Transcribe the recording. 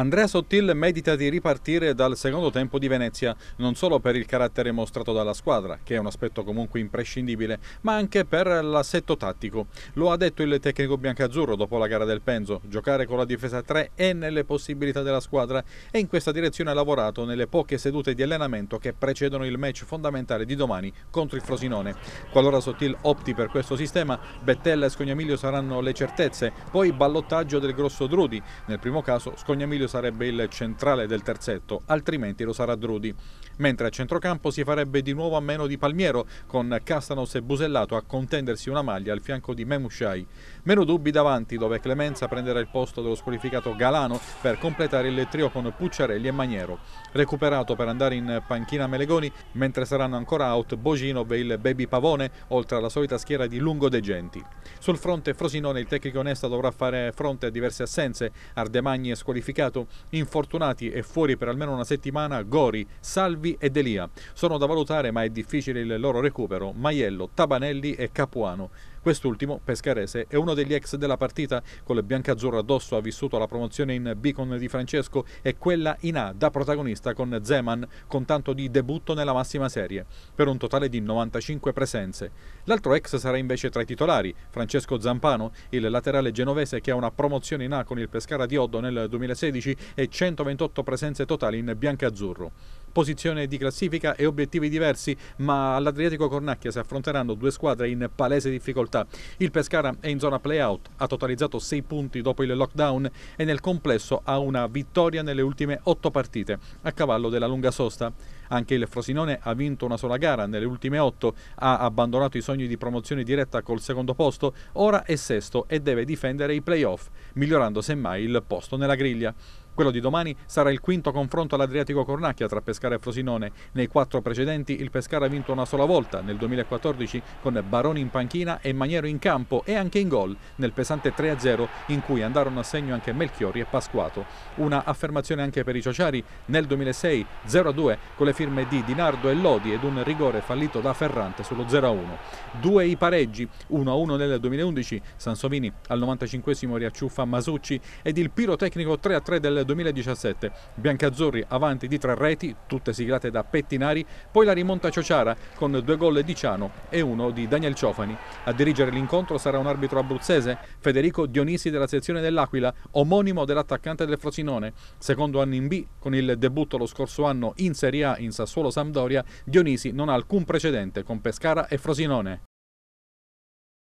Andrea Sottil medita di ripartire dal secondo tempo di Venezia, non solo per il carattere mostrato dalla squadra, che è un aspetto comunque imprescindibile, ma anche per l'assetto tattico. Lo ha detto il tecnico biancazzurro dopo la gara del Penzo, giocare con la difesa 3 è nelle possibilità della squadra e in questa direzione ha lavorato nelle poche sedute di allenamento che precedono il match fondamentale di domani contro il Frosinone. Qualora Sottil opti per questo sistema, Bettella e Scognamiglio saranno le certezze, poi ballottaggio del grosso Drudi, nel primo caso Scognamiglio sarebbe il centrale del terzetto, altrimenti lo sarà Drudi. Mentre a centrocampo si farebbe di nuovo a meno di Palmiero, con Castanos e Busellato a contendersi una maglia al fianco di Memushai. Meno dubbi davanti, dove Clemenza prenderà il posto dello squalificato Galano per completare il trio con Pucciarelli e Maniero. Recuperato per andare in panchina Melegoni, mentre saranno ancora out Boginov e il Baby Pavone, oltre alla solita schiera di Lungo degenti. Sul fronte Frosinone il tecnico Nesta dovrà fare fronte a diverse assenze, Ardemagni è squalificato mercato, infortunati e fuori per almeno una settimana Gori, Salvi e Delia. Sono da valutare ma è difficile il loro recupero Maiello, Tabanelli e Capuano. Quest'ultimo, pescarese, è uno degli ex della partita. Con le biancazzurre addosso ha vissuto la promozione in Beacon Di Francesco e quella in A da protagonista con Zeman, con tanto di debutto nella massima serie, per un totale di 95 presenze. L'altro ex sarà invece tra i titolari, Francesco Zampano, il laterale genovese che ha una promozione in A con il Pescara di Oddo nel 2016 16 e 128 presenze totali in azzurro. Posizione di classifica e obiettivi diversi, ma all'Adriatico Cornacchia si affronteranno due squadre in palese difficoltà. Il Pescara è in zona play-out, ha totalizzato 6 punti dopo il lockdown e nel complesso ha una vittoria nelle ultime 8 partite, a cavallo della lunga sosta. Anche il Frosinone ha vinto una sola gara, nelle ultime otto ha abbandonato i sogni di promozione diretta col secondo posto, ora è sesto e deve difendere i playoff, migliorando semmai il posto nella griglia. Quello di domani sarà il quinto confronto all'Adriatico Cornacchia tra Pescara e Frosinone. Nei quattro precedenti il Pescara ha vinto una sola volta, nel 2014 con Baroni in panchina e Maniero in campo e anche in gol, nel pesante 3-0 in cui andarono a segno anche Melchiori e Pasquato. Una affermazione anche per i Ciociari nel 2006 0-2 con le firme di Nardo e Lodi ed un rigore fallito da Ferrante sullo 0-1. Due i pareggi, 1-1 nel 2011, Sansovini al 95 riacciuffa Masucci ed il pirotecnico 3-3 del 2017. Biancazzurri avanti di tre reti, tutte siglate da Pettinari, poi la rimonta Ciociara con due gol di Ciano e uno di Daniel Ciofani. A dirigere l'incontro sarà un arbitro abruzzese, Federico Dionisi della sezione dell'Aquila, omonimo dell'attaccante del Frosinone. Secondo anno in B, con il debutto lo scorso anno in Serie A in in Sassuolo-Sampdoria, Dionisi non ha alcun precedente con Pescara e Frosinone.